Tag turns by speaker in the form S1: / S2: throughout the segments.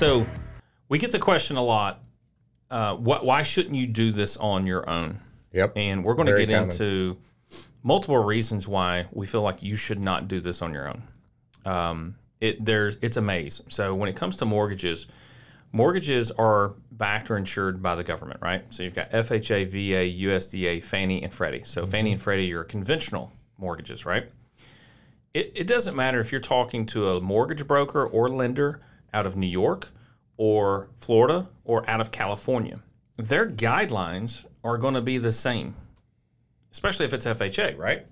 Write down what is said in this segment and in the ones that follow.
S1: So we get the question a lot. Uh, why shouldn't you do this on your own? Yep. And we're going to get common. into multiple reasons why we feel like you should not do this on your own. Um, it there's it's a maze. So when it comes to mortgages, mortgages are backed or insured by the government, right? So you've got FHA, VA, USDA, Fannie and Freddie. So mm-hmm. Fannie and Freddie are conventional mortgages, right? It, it doesn't matter if you're talking to a mortgage broker or lender out of New York or Florida or out of California. Their guidelines are going to be the same, especially if it's FHA, right?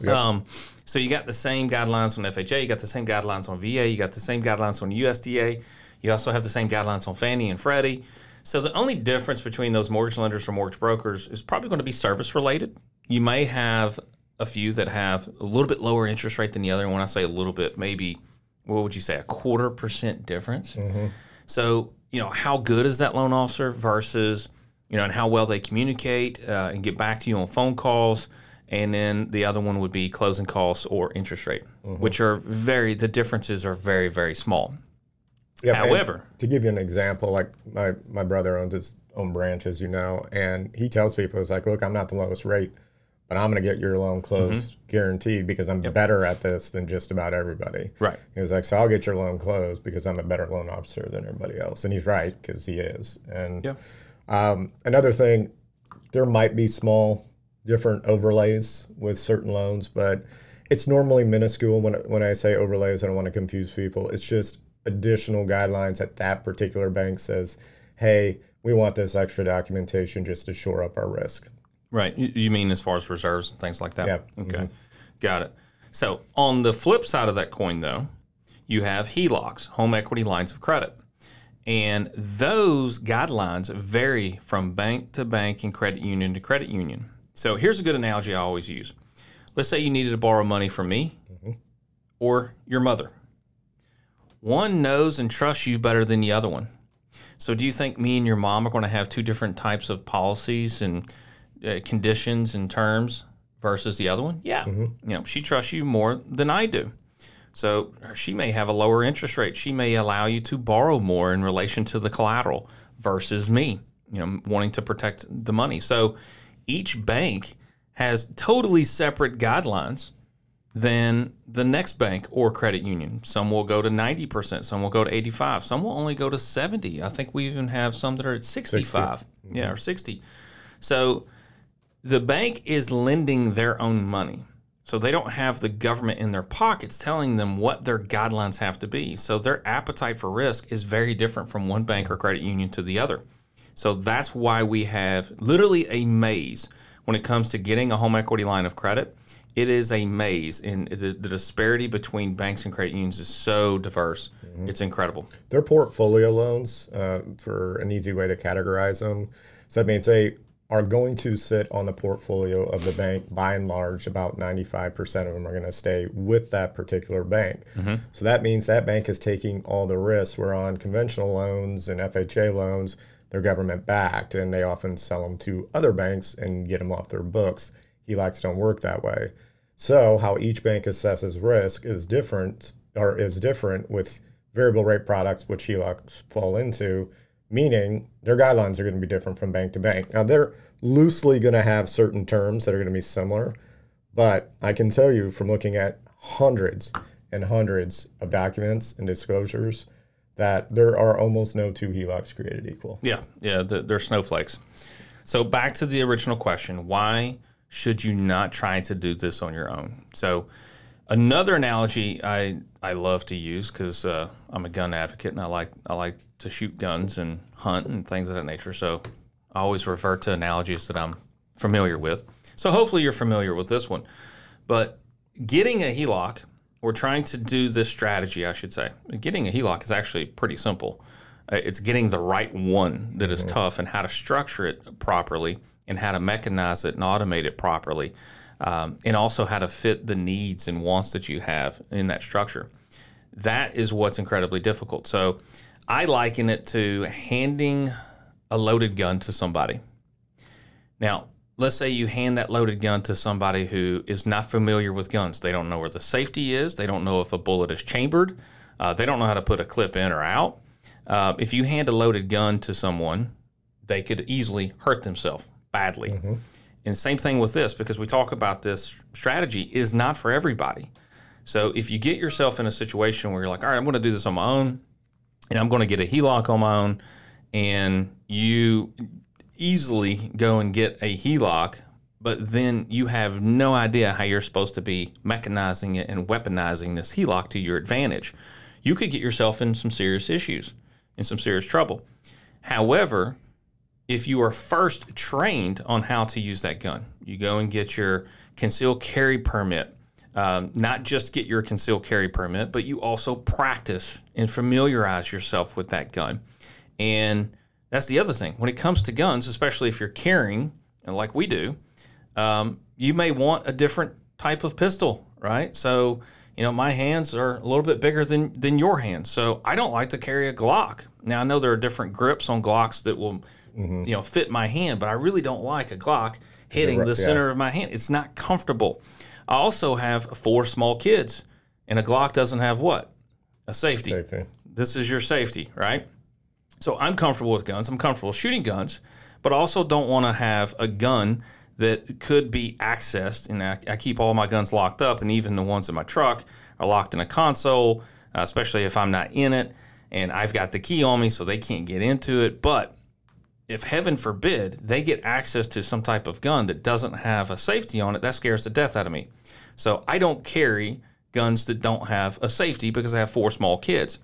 S1: Yep. Um, so you got the same guidelines on FHA, you got the same guidelines on VA, you got the same guidelines on USDA, you also have the same guidelines on Fannie and Freddie. So the only difference between those mortgage lenders or mortgage brokers is probably going to be service related. You may have a few that have a little bit lower interest rate than the other. And when I say a little bit, maybe what would you say, a quarter percent difference? Mm-hmm. So, you know, how good is that loan officer versus, you know, and how well they communicate uh, and get back to you on phone calls. And then the other one would be closing costs or interest rate, mm-hmm. which are very, the differences are very, very small. Yep, However,
S2: to give you an example, like my, my brother owns his own branch, as you know, and he tells people, it's like, look, I'm not the lowest rate but I'm going to get your loan mm-hmm. closed mm-hmm. guaranteed because I'm yep. better at this than just about everybody. Right. He was like, so I'll get your loan closed because I'm a better loan officer than everybody else. And he's right because he is. And yeah. um, another thing, there might be small different overlays with certain loans, but it's normally minuscule. When, when I say overlays, I don't want to confuse people. It's just additional guidelines that that particular bank says, hey, we want this extra documentation just to shore up our risk.
S1: Right. You mean as far as reserves and things like that? Yeah. Okay. Mm-hmm. Got it. So on the flip side of that coin, though, you have HELOCs, home equity lines of credit. And those guidelines vary from bank to bank and credit union to credit union. So here's a good analogy I always use. Let's say you needed to borrow money from me mm-hmm. or your mother. One knows and trusts you better than the other one. So do you think me and your mom are going to have two different types of policies and uh, conditions and terms versus the other one? Yeah. Mm-hmm. You know, she trusts you more than I do. So she may have a lower interest rate. She may allow you to borrow more in relation to the collateral versus me, you know, wanting to protect the money. So each bank has totally separate guidelines than the next bank or credit union. Some will go to 90%, some will go to 85, some will only go to 70. I think we even have some that are at 65. 60. Yeah, or 60. So the bank is lending their own money. So they don't have the government in their pockets telling them what their guidelines have to be. So their appetite for risk is very different from one bank or credit union to the other. So that's why we have literally a maze when it comes to getting a home equity line of credit. It is a maze, and the, the disparity between banks and credit unions is so diverse. Mm-hmm. It's incredible.
S2: Their portfolio loans, uh, for an easy way to categorize them, so that means they are going to sit on the portfolio of the bank by and large about 95% of them are going to stay with that particular bank mm-hmm. so that means that bank is taking all the risks we're on conventional loans and fha loans they're government backed and they often sell them to other banks and get them off their books HELOCs don't work that way so how each bank assesses risk is different or is different with variable rate products which HELOCs fall into meaning their guidelines are going to be different from bank to bank. Now, they're loosely going to have certain terms that are going to be similar, but I can tell you from looking at hundreds and hundreds of documents and disclosures that there are almost no two HELOCs created equal.
S1: Yeah, yeah, they're snowflakes. So, back to the original question why should you not try to do this on your own? So, Another analogy I, I love to use because uh, I'm a gun advocate and I like I like to shoot guns and hunt and things of that nature. So I always refer to analogies that I'm familiar with. So hopefully you're familiar with this one. But getting a HELOC or trying to do this strategy, I should say, getting a HELOC is actually pretty simple. Uh, it's getting the right one that is mm-hmm. tough and how to structure it properly and how to mechanize it and automate it properly um, and also how to fit the needs and wants that you have in that structure. That is what's incredibly difficult. So I liken it to handing a loaded gun to somebody. Now, let's say you hand that loaded gun to somebody who is not familiar with guns. They don't know where the safety is, they don't know if a bullet is chambered, uh, they don't know how to put a clip in or out. Uh, if you hand a loaded gun to someone, they could easily hurt themselves badly. Mm-hmm. And same thing with this, because we talk about this strategy is not for everybody. So if you get yourself in a situation where you're like, all right, I'm going to do this on my own, and I'm going to get a HELOC on my own, and you easily go and get a HELOC, but then you have no idea how you're supposed to be mechanizing it and weaponizing this HELOC to your advantage. You could get yourself in some serious issues, in some serious trouble. However, if you are first trained on how to use that gun. You go and get your concealed carry permit. Um, not just get your concealed carry permit, but you also practice and familiarize yourself with that gun. And that's the other thing. When it comes to guns, especially if you're carrying, and like we do, um, you may want a different type of pistol, right? So, you know, my hands are a little bit bigger than than your hands, so I don't like to carry a Glock. Now I know there are different grips on Glocks that will mm-hmm. you know fit my hand, but I really don't like a Glock hitting the center yeah. of my hand. It's not comfortable. I also have four small kids, and a Glock doesn't have what a safety. safety. This is your safety, right? So I'm comfortable with guns. I'm comfortable shooting guns, but also don't want to have a gun that could be accessed. And I, I, keep all my guns locked up, and even the ones in my truck are locked in a console, uh, especially if I'm not in it and I've got the key on me, so they can't get into it. But if heaven forbid they get access to some type of gun that doesn't have a safety on it, that scares the death out of me. So I don't carry guns that don't have a safety because I have four small kids.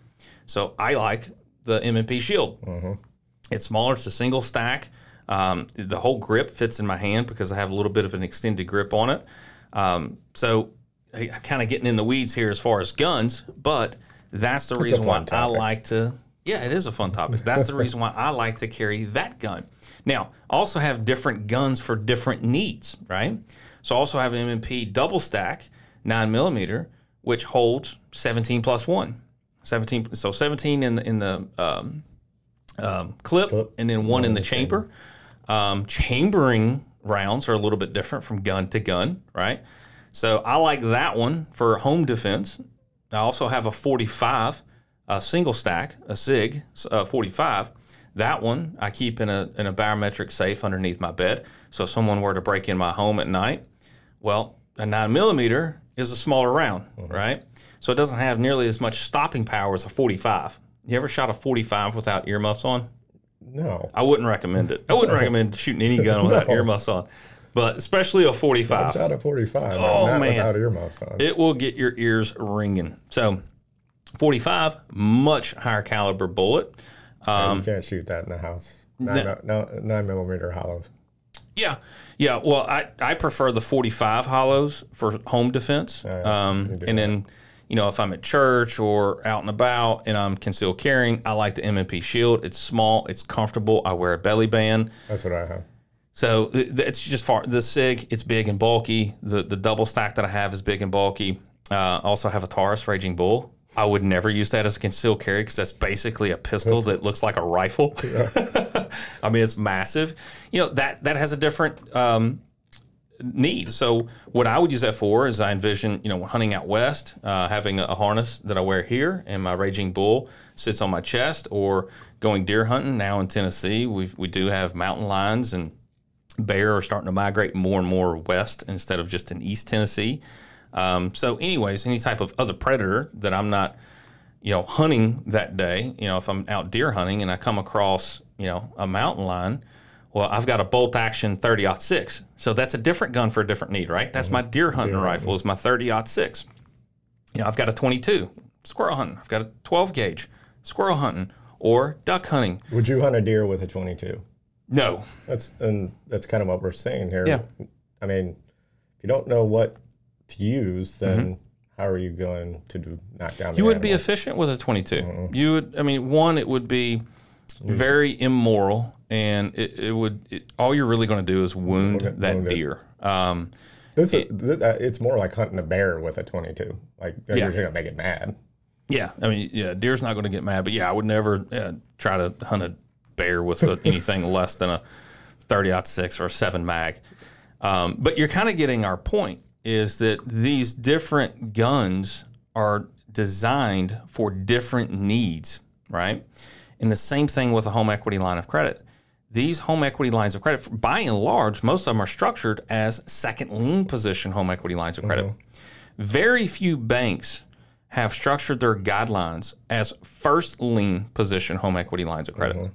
S1: So I like the M&P Shield. Mm-hmm. It's smaller. It's a single stack. Um, the whole grip fits in my hand because I have a little bit of an extended grip on it. Um, so I'm kind of getting in the weeds here as far as guns, but that's the it's reason why topic. I like to yeah, it is a fun topic. That's the reason why I like to carry that gun. Now, also have different guns for different needs, right? So also have an M&P double stack, nine millimeter, which holds 17 plus one. 17, so 17 in the, in the um, um, clip, clip, and then one, one in the, the chamber. chamber. Um, chambering rounds are a little bit different from gun to gun, right? So I like that one for home defense. I also have a 45 a single stack, a SIG uh, 45. That one I keep in a, in a biometric safe underneath my bed. So if someone were to break in my home at night, well, a nine millimeter is a smaller round, mm-hmm. right? So it doesn't have nearly as much stopping power as a 45. You ever shot a 45 without earmuffs on? No. I wouldn't recommend it. I wouldn't recommend shooting any gun without no. earmuffs on, but especially a 45. Shot a
S2: 45. Oh, man. Without earmuffs on.
S1: It will get your ears ringing. So 45, much higher caliber bullet. Um, you can't shoot that in the house. Nine,
S2: no, nine millimeter hollows.
S1: Yeah, yeah. Well, I, I prefer the 45 hollows for home defense. Oh, um, and then, you know, if I'm at church or out and about and I'm concealed carrying, I like the MMP Shield. It's small, it's comfortable. I wear a belly band. That's what I have. So it's just far the Sig. It's big and bulky. The the double stack that I have is big and bulky. Uh, also have a Taurus Raging Bull I would never use that as a concealed carry because that's basically a pistol that looks like a rifle.
S2: Yeah.
S1: I mean, it's massive. You know that that has a different um, need. So what I would use that for is I envision you know hunting out west, uh, having a harness that I wear here, and my raging bull sits on my chest, or going deer hunting. Now in Tennessee, we we do have mountain lions and bear are starting to migrate more and more west instead of just in East Tennessee. Um, so, anyways, any type of other predator that I'm not, you know, hunting that day, you know, if I'm out deer hunting and I come across, you know, a mountain lion, well, I've got a bolt action 30 six. So that's a different gun for a different need, right? That's mm-hmm. my deer hunting deer rifle is my 30 six. You know, I've got a 22 squirrel hunting. I've got a 12 gauge squirrel hunting or duck hunting.
S2: Would you hunt a deer with a 22? No. That's and that's kind of what we're saying here. Yeah. I mean, if you don't know what to use, then mm-hmm. how are you going to do, knock down? You wouldn't
S1: be efficient with a 22. Mm-hmm. You would. I mean, one, it would be mm-hmm. very immoral, and it, it would. It, all you're really going to do is wound okay, that deer. Um,
S2: this it, is, uh, it's more like hunting a bear with a 22. Like oh, yeah. you're going to make it mad.
S1: Yeah, I mean, yeah, deer's not going to get mad, but yeah, I would never uh, try to hunt a bear with a, anything less than a 30 out six or a seven mag. Um, but you're kind of getting our point is that these different guns are designed for different needs, right? And the same thing with a home equity line of credit. These home equity lines of credit, by and large, most of them are structured as second lien position home equity lines of credit. Mm-hmm. Very few banks have structured their guidelines as first lien position home equity lines of credit. Mm-hmm.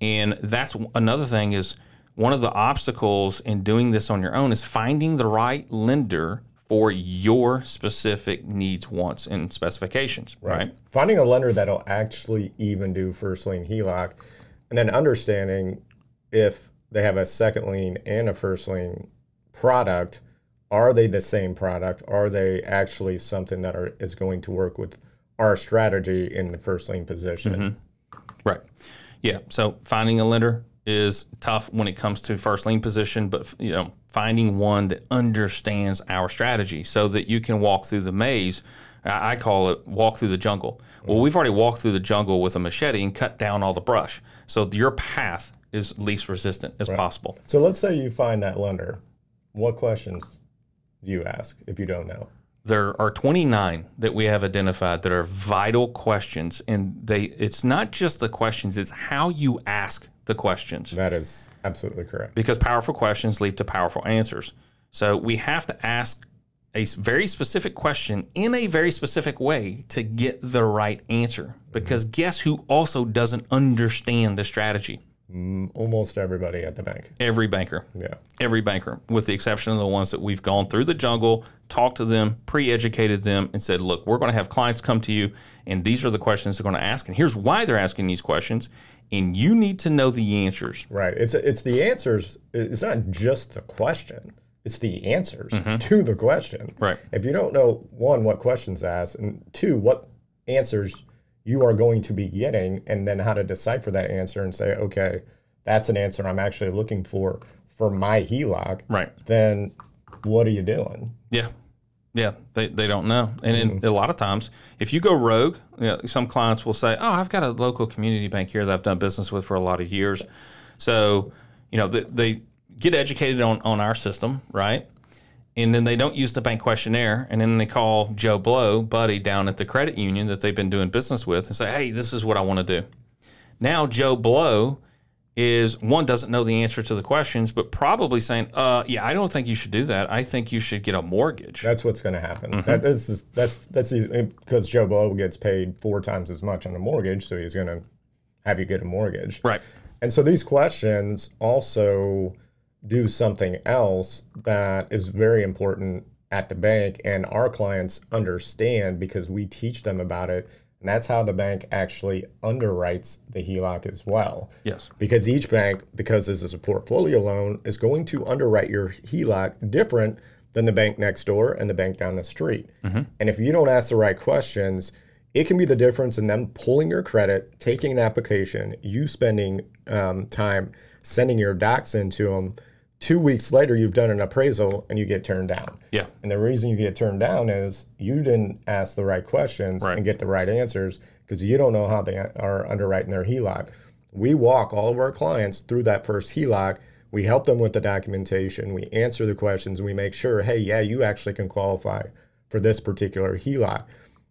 S1: And that's another thing is one of the obstacles in doing this on your own is finding the right lender for your specific needs, wants, and specifications, right? right?
S2: Finding a lender that'll actually even do first lien HELOC and then understanding if they have a second lien and a first lien product, are they the same product? Are they actually something that are, is going to work with our strategy in the first lien position?
S1: Mm-hmm. Right. Yeah. So finding a lender is tough when it comes to first lien position, but you know, finding one that understands our strategy so that you can walk through the maze. I call it walk through the jungle. Well, mm-hmm. we've already walked through the jungle with a machete and cut down all the brush. So your path is least resistant as right. possible.
S2: So let's say you find that lender. What questions
S1: do you ask if you don't know? There are 29 that we have identified that are vital questions, and they it's not just the questions; it's how you ask the questions. That is absolutely correct. Because powerful questions lead to powerful answers. So we have to ask a very specific question in a very specific way to get the right answer. Because mm-hmm. guess who also doesn't understand the strategy?
S2: almost everybody at the bank.
S1: Every banker. Yeah. Every banker, with the exception of the ones that we've gone through the jungle, talked to them, pre educated them, and said, look, we're going to have clients come to you, and these are the questions they're going to ask, and here's why they're asking these questions. And you need to know the answers.
S2: Right. It's, it's the answers, it's not just the question. It's the answers mm-hmm. to the question. Right. If you don't know one what questions to ask, and two what answers you are going to be getting, and then how to decipher that answer and say, okay, that's an answer I'm actually looking for for my HELOC. Right. Then what are you doing?
S1: Yeah. Yeah, they, they don't know. And mm-hmm. a lot of times, if you go rogue, you know, some clients will say, Oh, I've got a local community bank here that I've done business with for a lot of years. So, you know, they, they get educated on, on our system, right? and then they don't use the bank questionnaire and then they call joe blow buddy down at the credit union that they've been doing business with and say hey this is what i want to do now joe blow is one doesn't know the answer to the questions but probably saying uh, yeah i don't think you should do that i think you should get a mortgage that's what's going to happen mm-hmm. that,
S2: that's that's that's because joe blow gets paid four times as much on a mortgage so he's going to have you get a mortgage right and so these questions also do something else that is very important at the bank and our clients understand because we teach them about it and that's how the bank actually underwrites the HELOC as well. Yes. Because each bank, because this is a portfolio loan, is going to underwrite your HELOC different than the bank next door and the bank down the street. Mm-hmm. And if you don't ask the right questions, it can be the difference in them pulling your credit, taking an application, you spending um, time sending your docs into them, two weeks later you've done an appraisal and you get turned down. Yeah. And the reason you get turned down is you didn't ask the right questions right. and get the right answers because you don't know how they are underwriting their HELOC. We walk all of our clients through that first HELOC. We help them with the documentation. We answer the questions. We make sure, hey, yeah, you actually can qualify for this particular HELOC.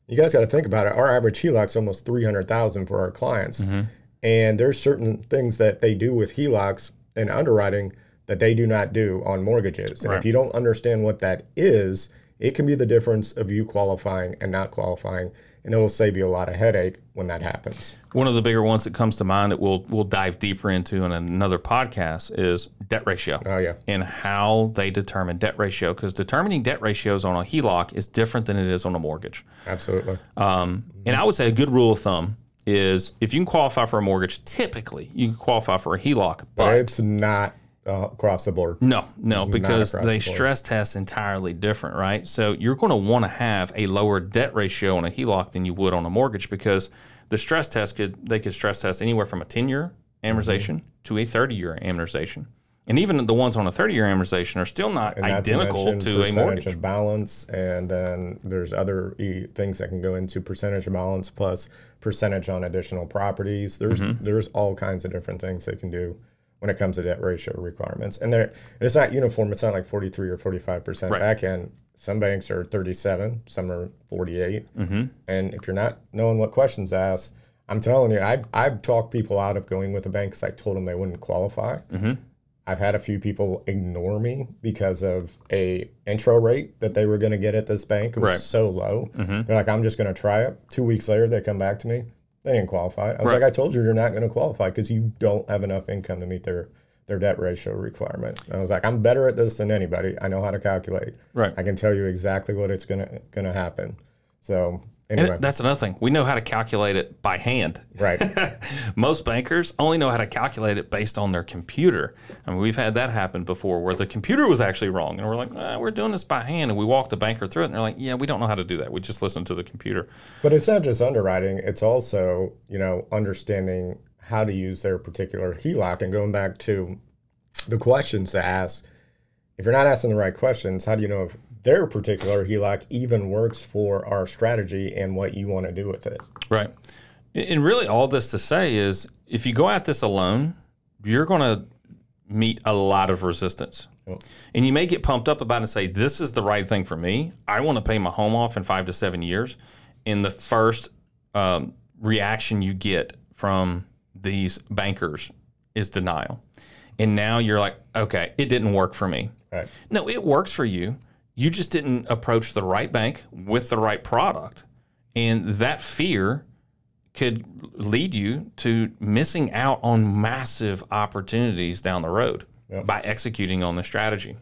S2: You guys got to think about it. Our average HELOC is almost three hundred thousand for our clients, mm-hmm. and there's certain things that they do with HELOCs and underwriting that they do not do on mortgages. And right. if you don't understand what that is, it can be the difference of you qualifying and not qualifying and it'll save you a lot of headache when that happens.
S1: One of the bigger ones that comes to mind that we'll we'll dive deeper into in another podcast is debt ratio. Oh yeah, and how they determine debt ratio because determining debt ratios on a HELOC is different than it is on a mortgage. Absolutely. Um, and I would say a good rule of thumb is if you can qualify for a mortgage, typically you can qualify for a HELOC,
S2: but, but it's not uh, across the board. No, no, because they the stress
S1: test entirely different, right? So you're going to want to have a lower debt ratio on a HELOC than you would on a mortgage because the stress test could they could stress test anywhere from a 10 year amortization mm-hmm. to a 30 year amortization. And even the ones on a 30 year amortization are still not identical to, to a mortgage. Of
S2: balance, and then there's other e- things that can go into percentage of balance plus percentage on additional properties. There's mm-hmm. there's all kinds of different things they can do when it comes to debt ratio requirements. And they're, it's not uniform. It's not like 43 or 45% right. back end. Some banks are 37, some are 48. Mm-hmm. And if you're not knowing what questions asked, I'm telling you, I've, I've talked people out of going with a bank because I told them they wouldn't qualify. Mm-hmm. I've had a few people ignore me because of a intro rate that they were going to get at this bank. It was right. so low. Mm-hmm. They're like, I'm just going to try it. Two weeks later, they come back to me. They didn't qualify. I was right. like, I told you, you're not going to qualify because you don't have enough income to meet their their debt ratio requirement. And I was like, I'm better at this than anybody. I know how to calculate. Right. I can tell you exactly what it's gonna gonna happen. So Anyway. And that's
S1: another thing. We know how to calculate it by hand. Right. Most bankers only know how to calculate it based on their computer. I mean, we've had that happen before where the computer was actually wrong. And we're like, ah, we're doing this by hand. And we walk the banker through it. And they're like, yeah, we don't know how to do that. We just listen to the computer.
S2: But it's not just underwriting, it's also, you know, understanding how to use their particular HELOC and going back to the questions to ask. If you're not asking the right questions, how do you know if their particular HELOC even works for our strategy and what you want to do with it.
S1: Right. And really, all this to say is if you go at this alone, you're going to meet a lot of resistance. Yep. And you may get pumped up about it and say, This is the right thing for me. I want to pay my home off in five to seven years. And the first um, reaction you get from these bankers is denial. And now you're like, Okay, it didn't work for me. Right. No, it works for you. You just didn't approach the right bank with the right product. And that fear could lead you to missing out on massive opportunities down the road yep. by executing on the strategy.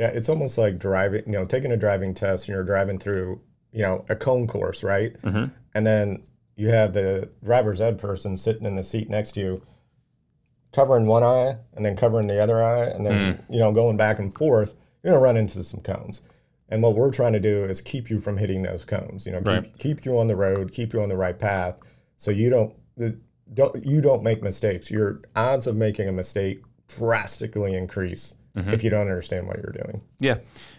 S2: Yeah, it's almost like driving, you know, taking a driving test and you're driving through, you know, a cone course, right? Mm-hmm. And then you have the driver's ed person sitting in the seat next to you, covering one eye and then covering the other eye, and then, mm. you know, going back and forth. You're going to run into some cones. And what we're trying to do is keep you from hitting those cones. You know, keep, right. keep you on the road, keep you on the right path, so you don't don't you don't make mistakes. Your odds of making a mistake drastically increase mm-hmm. if you don't understand what you're doing.
S1: Yeah.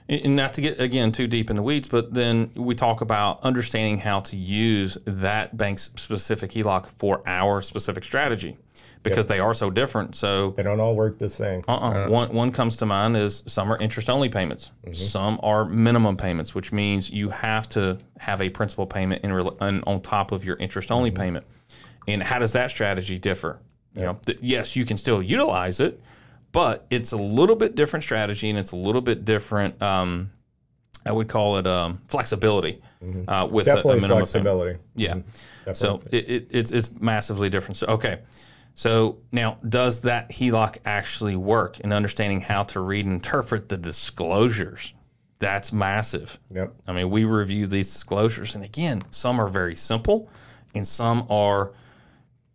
S1: And not to get, again, too deep in the weeds, but then we talk about understanding how to use that bank's specific HELOC for our specific strategy because yep. they are so different. So they
S2: don't all work the same.
S1: Uh-uh. Uh, one one comes to mind is some are interest only payments. Mm-hmm. Some are minimum payments, which means you have to have a principal payment in, on top of your interest only mm-hmm. payment. And how does that strategy differ? You know, th- yes, you can still utilize it, but it's a little bit different strategy and it's a little bit different. Um, I would call it um, flexibility mm-hmm. uh, with Definitely a, a minimum flexibility. Payment. Yeah, mm-hmm. so it, it, it's it's massively different. So okay, so now does that HELOC actually work? In understanding how to read and interpret the disclosures, that's massive. Yep. I mean, we review these disclosures, and again, some are very simple, and some are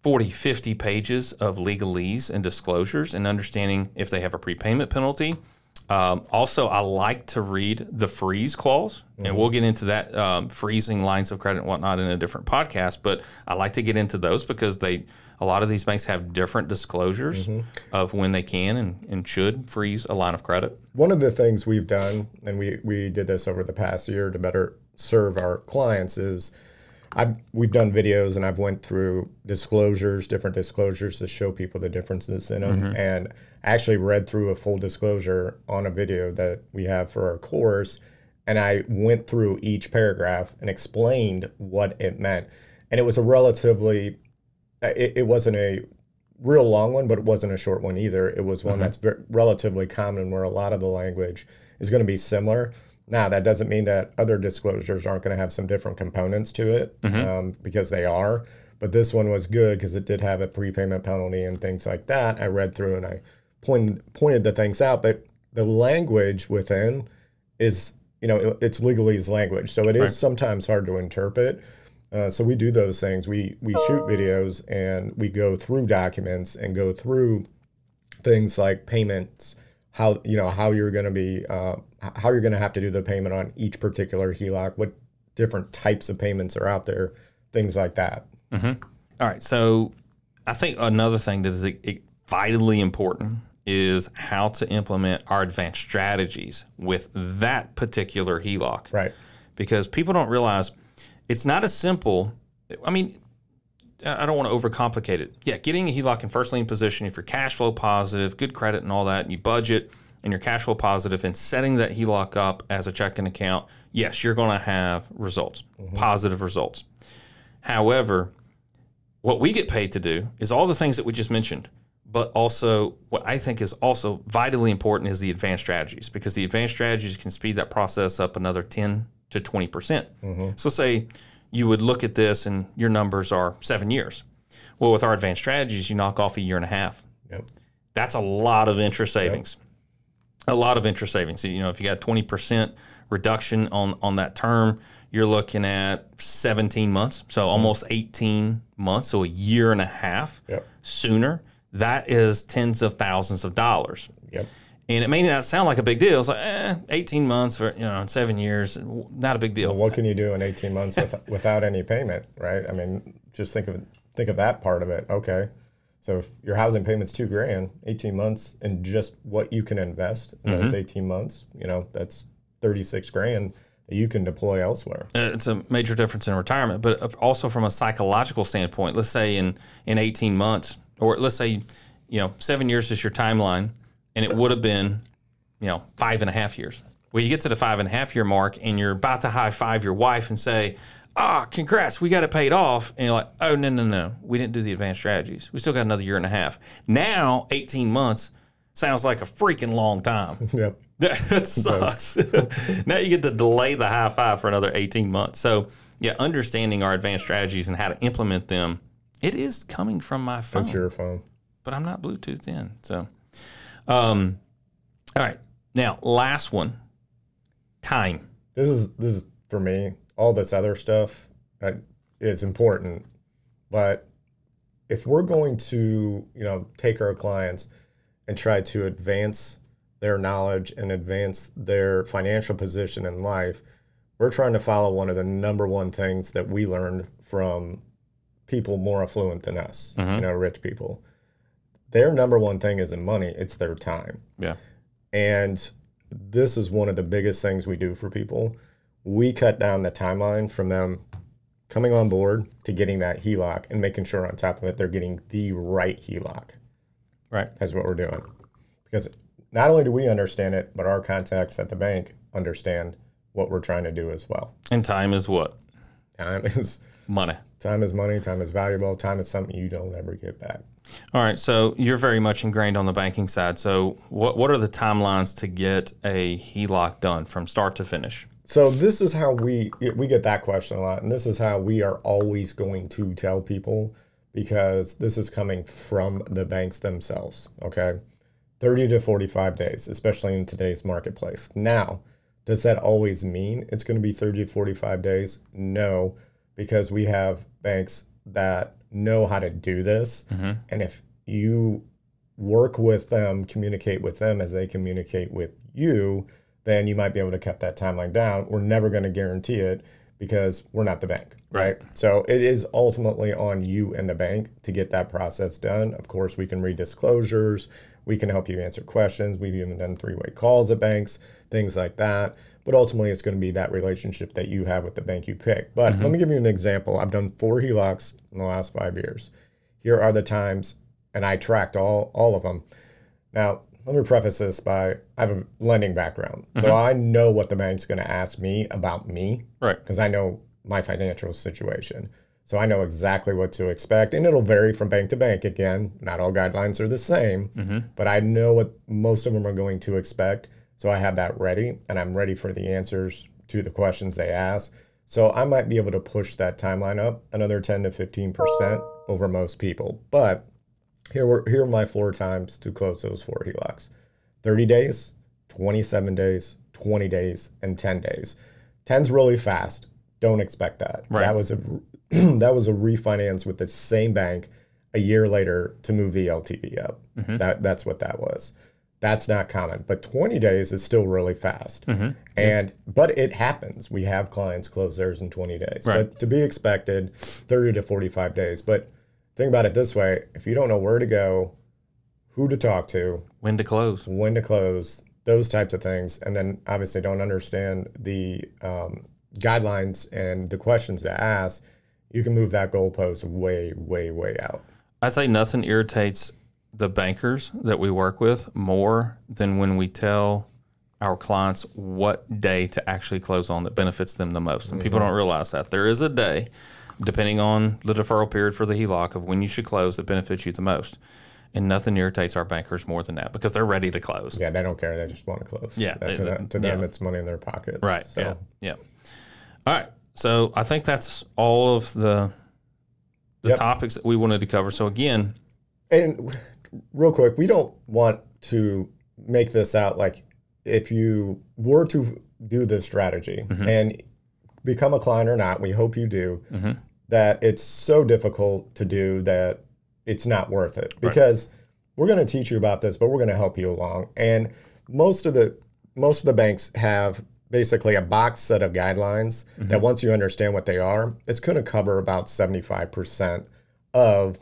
S1: 40, 50 pages of legalese and disclosures and understanding if they have a prepayment penalty. Um, also, I like to read the freeze clause, mm-hmm. and we'll get into that um, freezing lines of credit and whatnot in a different podcast. But I like to get into those because they, a lot of these banks have different disclosures mm-hmm. of when they can and, and should freeze a line of credit.
S2: One of the things we've done, and we we did this over the past year to better serve our clients, is I've, we've done videos and I've went through disclosures, different disclosures to show people the differences in them. Mm-hmm. And I actually read through a full disclosure on a video that we have for our course. And I went through each paragraph and explained what it meant. And it was a relatively, uh, it, it wasn't a real long one, but it wasn't a short one either. It was one mm-hmm. that's very, relatively common where a lot of the language is going to be similar. Now, that doesn't mean that other disclosures aren't going to have some different components to it mm-hmm. um, because they are. But this one was good because it did have a prepayment penalty and things like that. I read through and I point, pointed the things out, but the language within is, you know, it, it's legalese language. So it is right. sometimes hard to interpret. Uh, so we do those things. We, we shoot videos and we go through documents and go through things like payments how you know how you're going to be uh, how you're going to have to do the payment on each particular HELOC, what different types of payments are out there, things
S1: like that. Mm-hmm. All right, so I think another thing that is vitally important is how to implement our advanced strategies with that particular HELOC, right? Because people don't realize it's not as simple. I mean, I don't want to overcomplicate it. Yeah, getting a HELOC in first lien position, if you're cash flow positive, good credit, and all that, and you budget and you're cash flow positive and setting that HELOC up as a checking account, yes, you're going to have results, mm-hmm. positive results. However, what we get paid to do is all the things that we just mentioned, but also what I think is also vitally important is the advanced strategies because the advanced strategies can speed that process up another 10 to 20%. percent mm hmm So, say you would look at this and your numbers are seven years. Well, with our advanced strategies, you knock off a year and a half. Yep. That's a lot of interest savings. Yep. A lot of interest savings. You know, if you got 20% reduction on, on that term, you're looking at 17 months. So mm-hmm. almost 18 months. So a year and a half yep. sooner. That is tens of thousands of dollars. Yep. And it may not sound like a big deal. It's like, eh, 18 months for, you know, seven years, not a big deal. Well,
S2: what can you do in 18 months with, without any payment, right? I mean, just think of think of that part of it. Okay. So if your housing payment's two grand, 18 months, and just what you can invest in mm-hmm. those 18 months, you know, that's 36 grand that you can deploy elsewhere.
S1: Uh, it's a major difference in retirement, but also from a psychological standpoint, let's say in, in 18 months, or let's say, you know, seven years is your timeline and it would have been, you know, five and a half years. Well, you get to the five and a half year mark, and you're about to high five your wife and say, "Ah, oh, congrats, we got it paid off." And you're like, "Oh no, no, no, we didn't do the advanced strategies. We still got another year and a half." Now, eighteen months sounds like a freaking long time. Yep. That, that sucks. now you get to delay the high five for another 18 months. So, yeah, understanding our advanced strategies and how to implement them, it is coming from my phone. That's your phone. But I'm not Bluetooth in. So, um, all right. Now, last one. Time.
S2: This is this is for me. All this other stuff is important, but if we're going to you know take our clients and try to advance their knowledge and advance their financial position in life, we're trying to follow one of the number one things that we learned from people more affluent than us, uh-huh. you mm-hmm. know, rich people their number one thing isn't money, it's their time. Yeah. And this is one of the biggest things we do for people. We cut down the timeline from them coming on board to getting that HELOC and making sure on top of it they're getting the right HELOC. Right. That's what we're doing. Because not only do we understand it, but our contacts at the bank understand what we're trying to do as well.
S1: And time is what? Time is money.
S2: Time is money. Time is valuable. Time is something you don't ever get back.
S1: All right. So you're very much ingrained on the banking side. So what what are the timelines to get a HELOC done from start to finish?
S2: So this is how we we get that question a lot, and this is how we are always going to tell people because this is coming from the banks themselves. Okay, thirty to forty-five days, especially in today's marketplace. Now does that always mean it's going to be 30 to 45 days? No, because we have banks that know how to do this. Mm-hmm. And if you work with them, communicate with them as they communicate with you, then you might be able to cut that timeline down. We're never going to guarantee it because we're not the bank, right? right? So it is ultimately on you and the bank to get that process done. Of course, we can read disclosures, we can help you answer questions. We've even done three way calls at banks, things like that. But ultimately, it's going to be that relationship that you have with the bank you pick. But mm-hmm. let me give you an example. I've done four HELOCs in the last five years. Here are the times, and I tracked all all of them. Now, let me preface this by I have a lending background, mm-hmm. so I know what the bank's going to ask me about me, right? Because I know my financial situation, so I know exactly what to expect, and it'll vary from bank to bank. Again, not all guidelines are the same, mm-hmm. but I know what most of them are going to expect, so I have that ready, and I'm ready for the answers to the questions they ask. So I might be able to push that timeline up another 10 to 15 percent over most people, but here were here are my four times to close those four HELOCs. 30 days, 27 days, 20 days, and 10 days. 10's really fast. Don't expect that. Right. That was a that was a refinance with the same bank a year later to move the LTV up. Mm-hmm. That that's what that was. That's not common, but 20 days is still really fast. Mm-hmm. And but it happens. We have clients close theirs in 20 days, right. but to be expected 30 to 45 days. But think about it this way if you don't know where to go, who to talk to, when to close, when to close, those types of things, and then obviously don't understand the um, guidelines and the questions to ask, you can move that goalpost way, way, way out.
S1: I'd say nothing irritates the bankers that we work with more than when we tell our clients what day to actually close on that benefits them the most. And mm-hmm. people don't realize that there is a day depending on the deferral period for the HELOC of when you should close that benefits you the most. And nothing irritates our bankers more than that because they're ready to close. Yeah, they don't care. They just want to close. Yeah. That, to, them, to them yeah. it's money in
S2: their pocket. Right. So. Yeah.
S1: Yeah. All right. So I think that's all of the the yep. topics that we wanted to cover. So again,
S2: and real quick, we don't want to make this out like if you were to do this strategy mm-hmm. and become a client or not, we hope you do. Mm-hmm that it's so difficult to do that it's not worth it because right. we're going to teach you about this, but we're going to help you along. And most of the most of the banks have basically a box set of guidelines mm-hmm. that once you understand what they are, it's going to cover about 75% of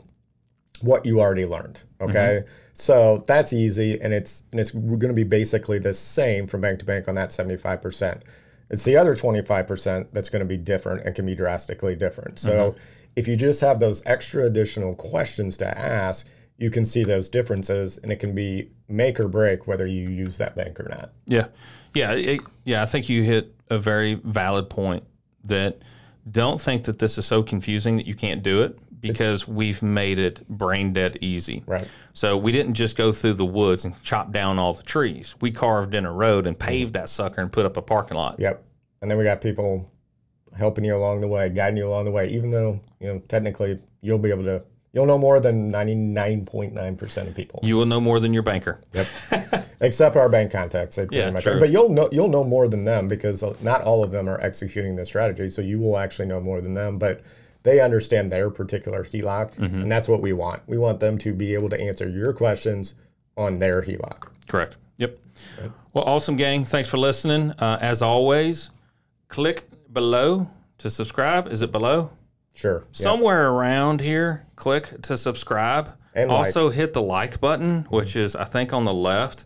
S2: what you already learned. Mm-hmm. Okay. Mm-hmm. So that's easy and it's and it's going to be basically the same from bank to bank on that 75%. It's the other 25% that's going to be different and can be drastically different. So mm-hmm. if you just have those extra additional questions to ask, you can see those differences and it can be make or break whether you use that bank or not.
S1: Yeah. Yeah. It, yeah. I think you hit a very valid point that don't think that this is so confusing that you can't do it because it's, we've made it brain dead easy. Right. So we didn't just go through the woods and chop down all the trees. We carved in a road and mm-hmm. paved that sucker and put up a parking lot. Yep.
S2: And then we got people helping you along the way, guiding you along the way, even though, you know, technically you'll be able to you'll know more than 99.9% of people.
S1: You will know more than your banker. Yep.
S2: Except our bank contacts, they pretty yeah, much true. But you'll know you'll know more than them because not all of them are executing the strategy, so you will actually know more than them, but they understand their particular HELOC, mm-hmm. and that's what we want. We want them to be able to answer your questions on their HELOC.
S1: Correct. Yep. Well, awesome, gang. Thanks for listening. Uh, as always, click below to subscribe. Is it below? Sure. Somewhere yep. around here, click to subscribe. And also like. hit the like button, which is I think on the left.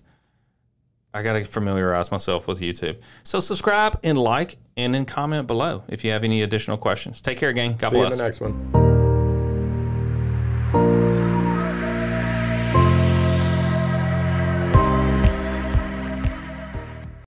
S1: I got to familiarize myself with YouTube. So subscribe and like and then comment below if you have any additional questions. Take care, gang. God See bless. you in the next
S2: one.